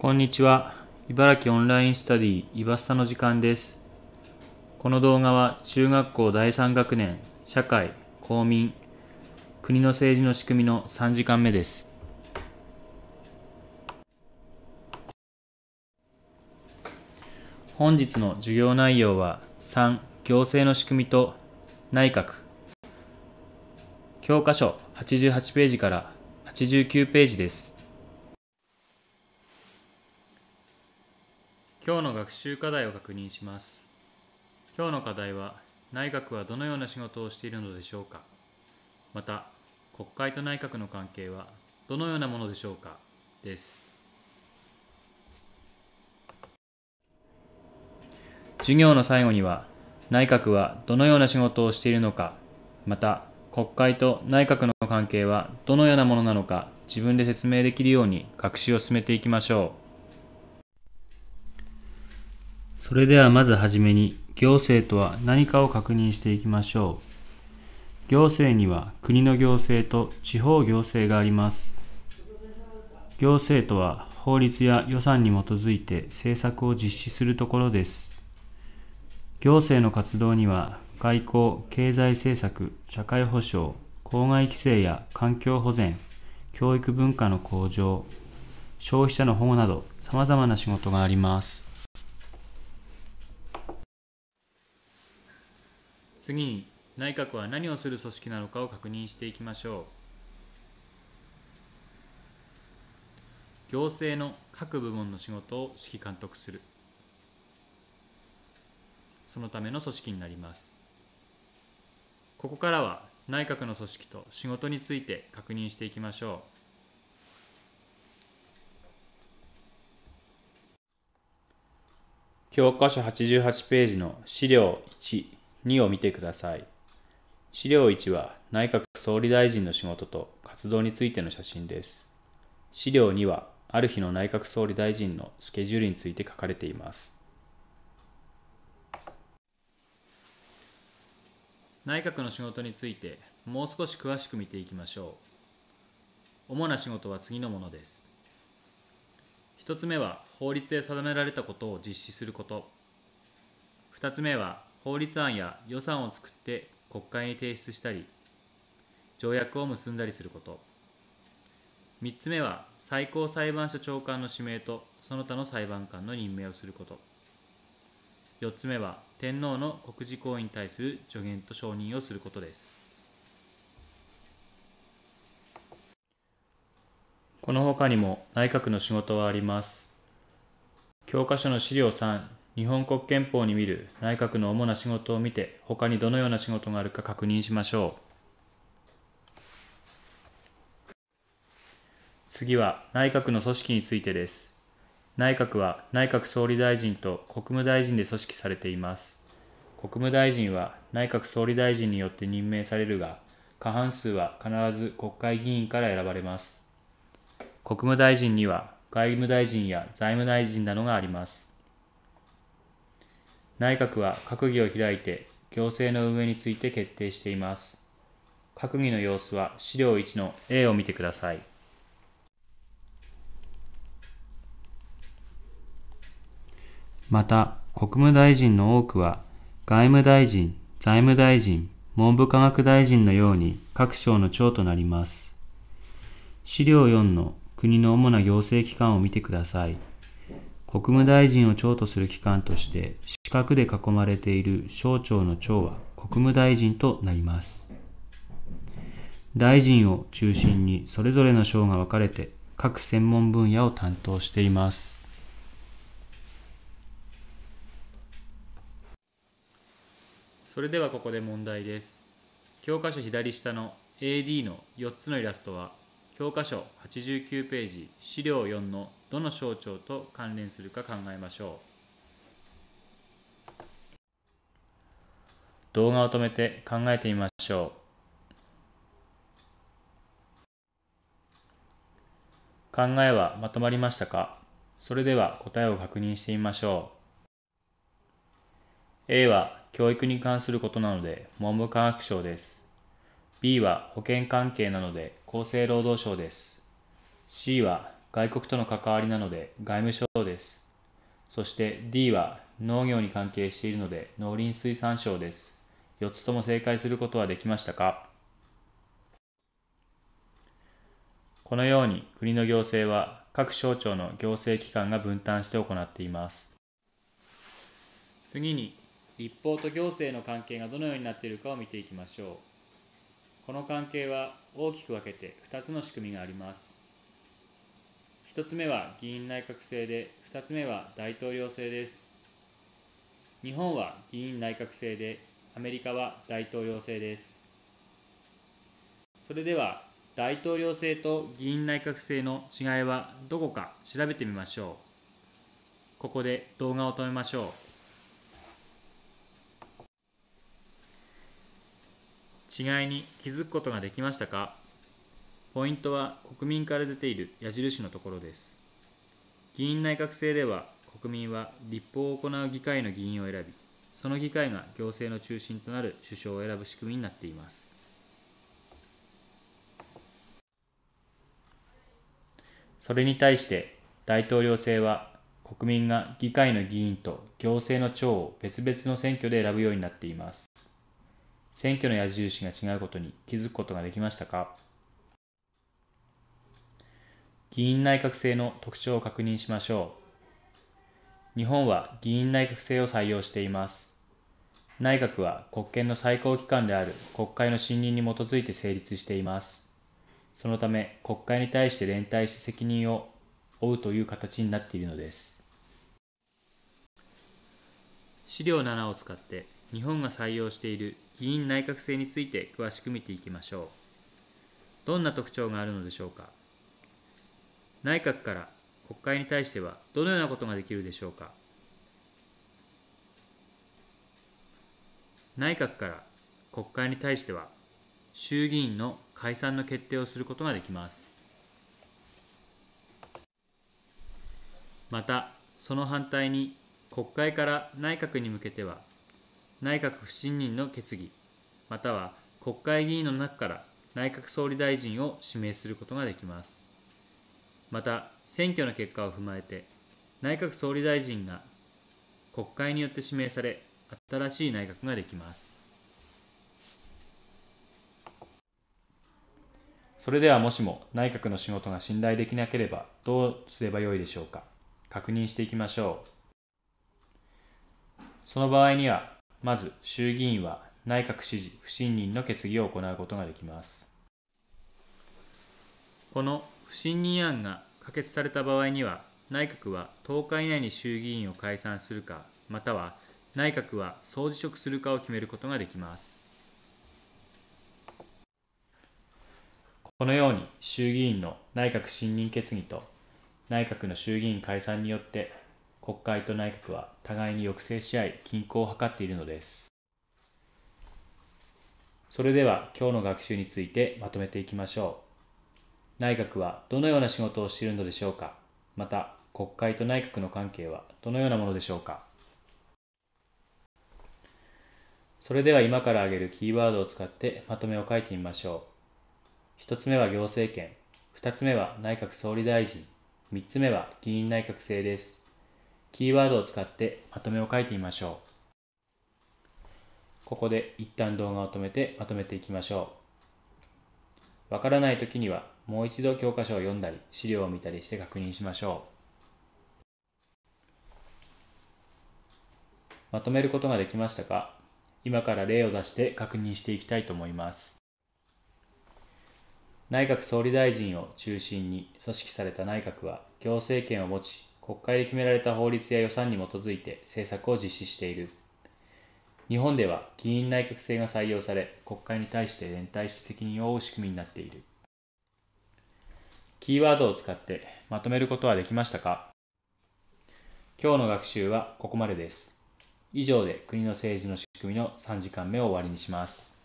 こんにちは。茨城オンラインスタディ、イバスタの時間です。この動画は中学校第3学年、社会、公民、国の政治の仕組みの3時間目です。本日の授業内容は3、行政の仕組みと内閣。教科書88ページから89ページです。今日の学習課題を確認します今日の課題は内閣はどのような仕事をしているのでしょうかまた国会と内閣の関係はどのようなものでしょうかです授業の最後には内閣はどのような仕事をしているのかまた国会と内閣の関係はどのようなものなのか自分で説明できるように学習を進めていきましょう。それではまずはじめに行政とは何かを確認していきましょう。行政には国の行政と地方行政があります。行政とは法律や予算に基づいて政策を実施するところです。行政の活動には外交、経済政策、社会保障、公害規制や環境保全、教育文化の向上、消費者の保護など様々な仕事があります。次に内閣は何をする組織なのかを確認していきましょう行政の各部門の仕事を指揮監督するそのための組織になりますここからは内閣の組織と仕事について確認していきましょう教科書88ページの資料1 2を見てください。資料1は内閣総理大臣の仕事と活動についての写真です。資料2はある日の内閣総理大臣のスケジュールについて書かれています。内閣の仕事についてもう少し詳しく見ていきましょう。主な仕事は次のものです。1つ目は法律で定められたことを実施すること。2つ目は法律案や予算を作って国会に提出したり条約を結んだりすること3つ目は最高裁判所長官の指名とその他の裁判官の任命をすること4つ目は天皇の国事行為に対する助言と承認をすることですこの他にも内閣の仕事はあります教科書の資料3日本国憲法に見る内閣の主な仕事を見て他にどのような仕事があるか確認しましょう次は内閣の組織についてです内閣は内閣総理大臣と国務大臣で組織されています国務大臣は内閣総理大臣によって任命されるが過半数は必ず国会議員から選ばれます国務大臣には外務大臣や財務大臣などがあります内閣は閣議を開いて行政の運営について決定しています。閣議の様子は資料1の A を見てください。また、国務大臣の多くは、外務大臣、財務大臣、文部科学大臣のように各省の長となります。資料4の国の主な行政機関を見てください。国務大臣を長とする機関として四角で囲まれている省庁の長は国務大臣となります大臣を中心にそれぞれの省が分かれて各専門分野を担当していますそれではここで問題です教科書左下の AD の4つのイラストは教科書89ページ資料4のどの省庁と関連するか考えましょう動画を止めて考えてみましょう考えはまとまりましたかそれでは答えを確認してみましょう A は教育に関することなので文部科学省です B は保険関係なので厚生労働省です。C は外国との関わりなので外務省です。そして D は農業に関係しているので農林水産省です。4つとも正解することはできましたかこのように国の行政は各省庁の行政機関が分担して行っています。次に立法と行政の関係がどのようになっているかを見ていきましょう。この関係は大きく分けて2つの仕組みがあります1つ目は議員内閣制で2つ目は大統領制です日本は議員内閣制でアメリカは大統領制ですそれでは大統領制と議員内閣制の違いはどこか調べてみましょうここで動画を止めましょう違いに気づくことができましたかポイントは国民から出ている矢印のところです議員内閣制では国民は立法を行う議会の議員を選びその議会が行政の中心となる首相を選ぶ仕組みになっていますそれに対して大統領制は国民が議会の議員と行政の長を別々の選挙で選ぶようになっています。選挙の矢印が違うことに気づくことができましたか議員内閣制の特徴を確認しましょう。日本は議員内閣制を採用しています。内閣は国権の最高機関である国会の信任に基づいて成立しています。そのため国会に対して連帯して責任を負うという形になっているのです。資料7を使って日本が採用している議員内閣制について詳しく見ていきましょうどんな特徴があるのでしょうか内閣から国会に対してはどのようなことができるでしょうか内閣から国会に対しては衆議院の解散の決定をすることができますまたその反対に国会から内閣に向けては内閣不信任の決議または国会議員の中から内閣総理大臣を指名することができますまた選挙の結果を踏まえて内閣総理大臣が国会によって指名され新しい内閣ができますそれではもしも内閣の仕事が信頼できなければどうすればよいでしょうか確認していきましょうその場合にはまず衆議院は内閣支持不信任の決議を行うことができますこの不信任案が可決された場合には内閣は10日以内に衆議院を解散するかまたは内閣は総辞職するかを決めることができますこのように衆議院の内閣信任決議と内閣の衆議院解散によって国会と内閣は互いに抑制し合い均衡を図っているのですそれでは今日の学習についてまとめていきましょう内閣はどのような仕事をしているのでしょうかまた国会と内閣の関係はどのようなものでしょうかそれでは今から挙げるキーワードを使ってまとめを書いてみましょう1つ目は行政権2つ目は内閣総理大臣3つ目は議員内閣制ですキーワードを使ってまとめを書いてみましょう。ここで一旦動画を止めてまとめていきましょう。わからないときにはもう一度教科書を読んだり資料を見たりして確認しましょう。まとめることができましたか今から例を出して確認していきたいと思います。内閣総理大臣を中心に組織された内閣は行政権を持ち国会で決められた法律や予算に基づいて政策を実施している。日本では議員内閣制が採用され、国会に対して連帯して責任を負う仕組みになっている。キーワードを使ってまとめることはできましたか今日の学習はここまでです。以上で国の政治の仕組みの3時間目を終わりにします。